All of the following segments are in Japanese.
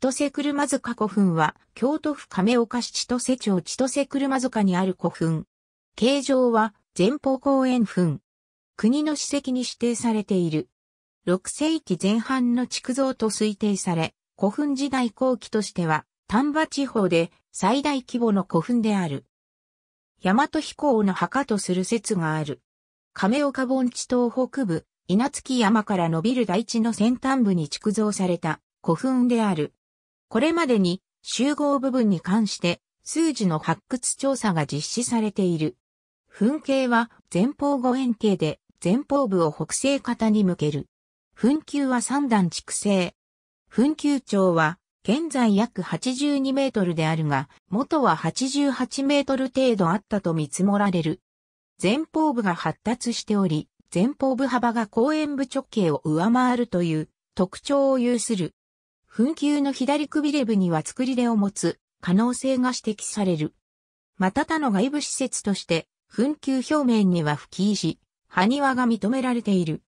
千歳車塚古墳は、京都府亀岡市千歳町千歳車塚にある古墳。形状は、前方後円墳。国の史跡に指定されている。6世紀前半の築造と推定され、古墳時代後期としては、丹波地方で最大規模の古墳である。大和飛行の墓とする説がある。亀岡盆地東北部、稲月山から伸びる大地の先端部に築造された古墳である。これまでに集合部分に関して数字の発掘調査が実施されている。噴景は前方五円形で前方部を北西方に向ける。噴球は3段築成。噴球長は現在約82メートルであるが、元は88メートル程度あったと見積もられる。前方部が発達しており、前方部幅が後円部直径を上回るという特徴を有する。紛糾の左首レブには作り出を持つ可能性が指摘される。また他の外部施設として、紛糾表面には吹石、埴輪が認められている。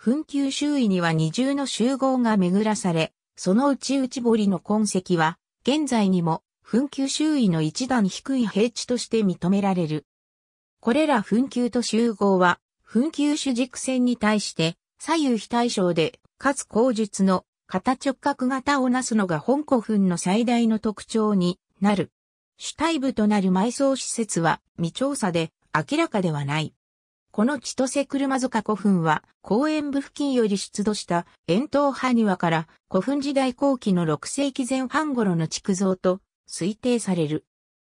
紛糾周囲には二重の集合が巡らされ、その内ち内堀の痕跡は、現在にも、紛糾周囲の一段低い平地として認められる。これら紛糾と集合は、紛糾主軸線に対して、左右非対称で、かつ口述の型直角型をなすのが本古墳の最大の特徴になる。主体部となる埋葬施設は未調査で明らかではない。この千歳車塚古墳は公園部付近より出土した円筒派庭から古墳時代後期の6世紀前半頃の築造と推定される。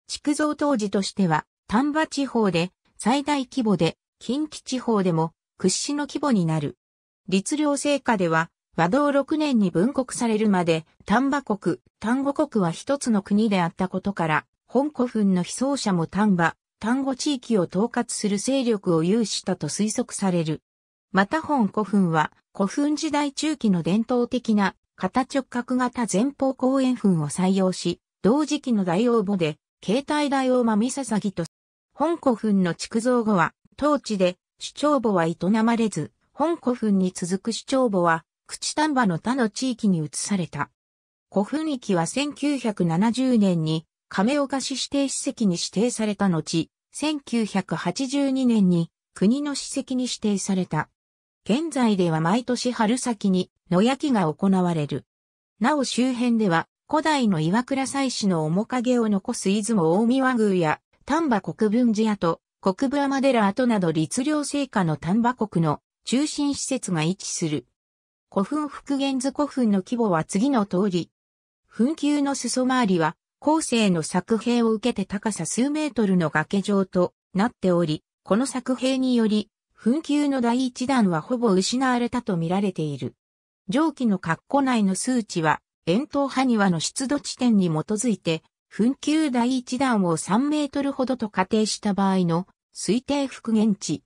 築造当時としては丹波地方で最大規模で近畿地方でも屈指の規模になる。律令成果では和道6年に分国されるまで、丹波国、丹後国は一つの国であったことから、本古墳の被葬者も丹波、丹後地域を統括する勢力を有したと推測される。また本古墳は、古墳時代中期の伝統的な、片直角型前方後円墳を採用し、同時期の大王墓で、携帯大王真見さぎと、本古墳の築造後は、当地で、主張墓は営まれず、本古墳に続く主張墓は、口丹波の他の地域に移された。古墳域は1970年に亀岡市指定史跡に指定された後、1982年に国の史跡に指定された。現在では毎年春先に野焼きが行われる。なお周辺では古代の岩倉祭祀の面影を残す出雲大見和宮や丹波国分寺跡、国分山寺跡など律令聖火の丹波国の中心施設が位置する。古墳復元図古墳の規模は次の通り。墳丘の裾回りは、後世の作兵を受けて高さ数メートルの崖状となっており、この作兵により、墳丘の第一弾はほぼ失われたと見られている。上記の括弧内の数値は、円筒埴輪の出土地点に基づいて、墳丘第一弾を3メートルほどと仮定した場合の推定復元値。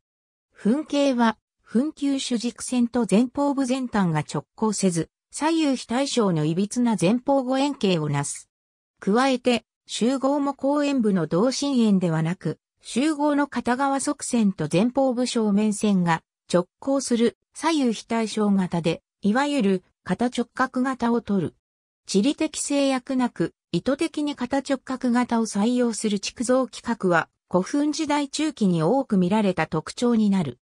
墳形は紛糾主軸線と前方部前端が直行せず、左右非対称の歪な前方後円形をなす。加えて、集合も後円部の同心円ではなく、集合の片側側線と前方部正面線が直行する左右非対称型で、いわゆる片直角型を取る。地理的制約なく、意図的に片直角型を採用する築造規格は、古墳時代中期に多く見られた特徴になる。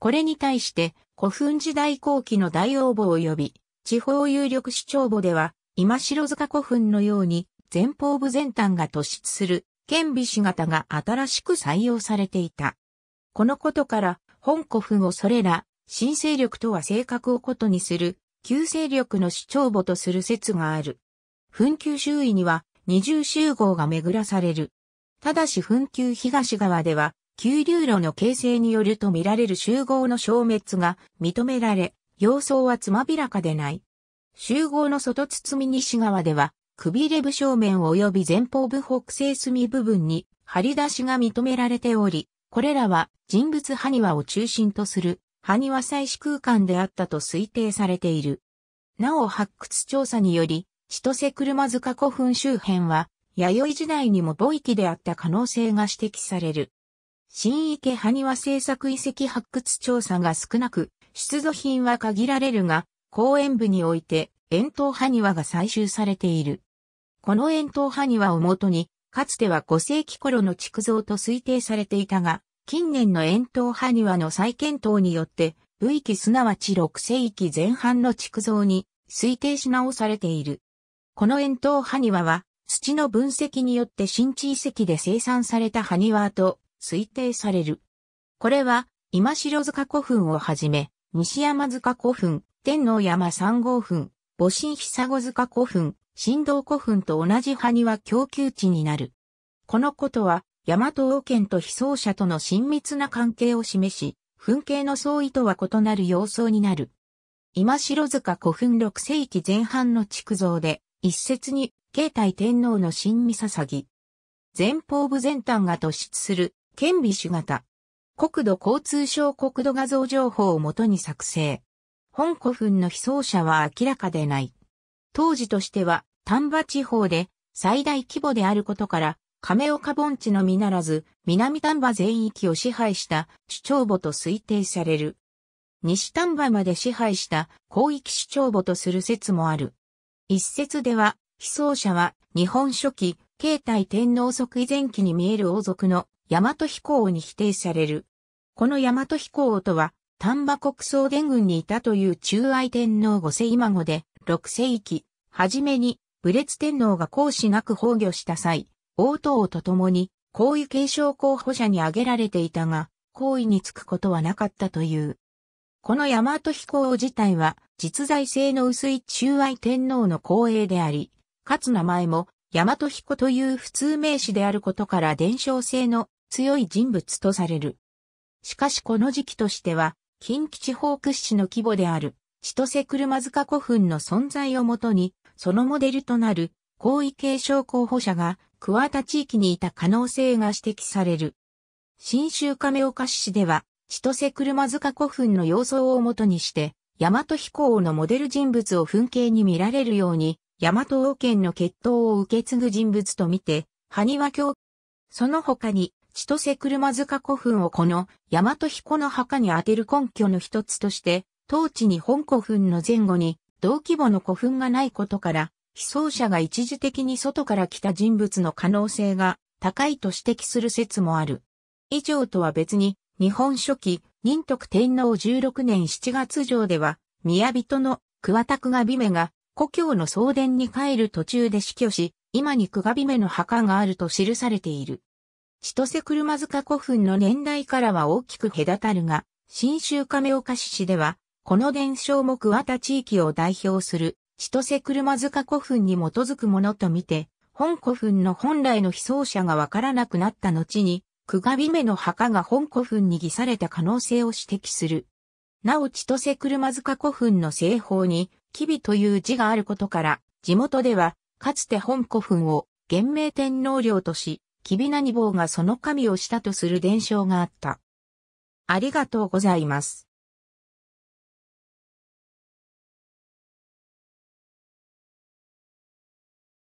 これに対して古墳時代後期の大王墓及び地方有力市長墓では今城塚古墳のように前方部前端が突出する剣美仕型が新しく採用されていた。このことから本古墳をそれら新勢力とは性格を異にする旧勢力の市長母とする説がある。墳丘周囲には二重集合が巡らされる。ただし墳丘東側では急流路の形成によると見られる集合の消滅が認められ、様相はつまびらかでない。集合の外包み西側では、くびれ部正面及び前方部北西隅部分に張り出しが認められており、これらは人物埴輪を中心とする埴輪採取空間であったと推定されている。なお発掘調査により、千歳車塚古墳周辺は、弥生時代にも母域であった可能性が指摘される。新池埴輪製作遺跡発掘調査が少なく、出土品は限られるが、公園部において、円筒埴輪が採集されている。この円筒埴輪をもとに、かつては5世紀頃の築造と推定されていたが、近年の円筒埴輪の再検討によって、部域すなわち6世紀前半の築造に推定し直されている。この円筒埴輪は、土の分析によって新地遺跡で生産された埴輪と推定される。これは、今城塚古墳をはじめ、西山塚古墳、天皇山三号墳、母神久子塚古墳、神道古墳と同じ埴輪供給地になる。このことは、大和王権と被葬者との親密な関係を示し、墳形の相違とは異なる様相になる。今城塚古墳6世紀前半の築造で、一説に、慶太天皇の神未捧ぎ。前方部全端が突出する顕微種型。国土交通省国土画像情報をもとに作成。本古墳の被葬者は明らかでない。当時としては丹波地方で最大規模であることから、亀岡盆地のみならず、南丹波全域を支配した主張母と推定される。西丹波まで支配した広域主張母とする説もある。一説では、被葬者は日本初期、慶太天皇即位前期に見える王族の大和飛行に否定される。この大和飛行とは、丹波国総元軍にいたという中愛天皇五世今後で、六世紀、はじめに、武烈天皇が孔子なく崩御した際、王党と共に、皇位継承候補者に挙げられていたが、皇位につくことはなかったという。この大和飛行自体は、実在性の薄い中愛天皇の光栄であり、かつ名前も、大和彦という普通名詞であることから伝承性の強い人物とされる。しかしこの時期としては、近畿地方屈指の規模である、千歳車塚古墳の存在をもとに、そのモデルとなる、高位継承候補者が、桑田地域にいた可能性が指摘される。新州亀岡市では、千歳車塚古墳の様相をもとにして、大和飛行のモデル人物を墳景に見られるように、大和王権の血統を受け継ぐ人物とみて、埴輪教、その他に、千歳車塚古墳をこの大和彦の墓に当てる根拠の一つとして、当地に本古墳の前後に同規模の古墳がないことから、被葬者が一時的に外から来た人物の可能性が高いと指摘する説もある。以上とは別に、日本初期、仁徳天皇16年7月上では、宮人の桑田久我美目が故郷の送電に帰る途中で死去し、今に久我美目の墓があると記されている。千歳車塚古墳の年代からは大きく隔たるが、新州亀岡市市では、この伝承も桑田地域を代表する千歳車塚古墳に基づくものとみて、本古墳の本来の被葬者がわからなくなった後に、くがびめの墓が本古墳に偽された可能性を指摘する。なお千歳車塚古墳の西方に、吉備という字があることから、地元では、かつて本古墳を、元明天皇陵とし、キビナニ坊がその神をしたとする伝承があった。ありがとうございます。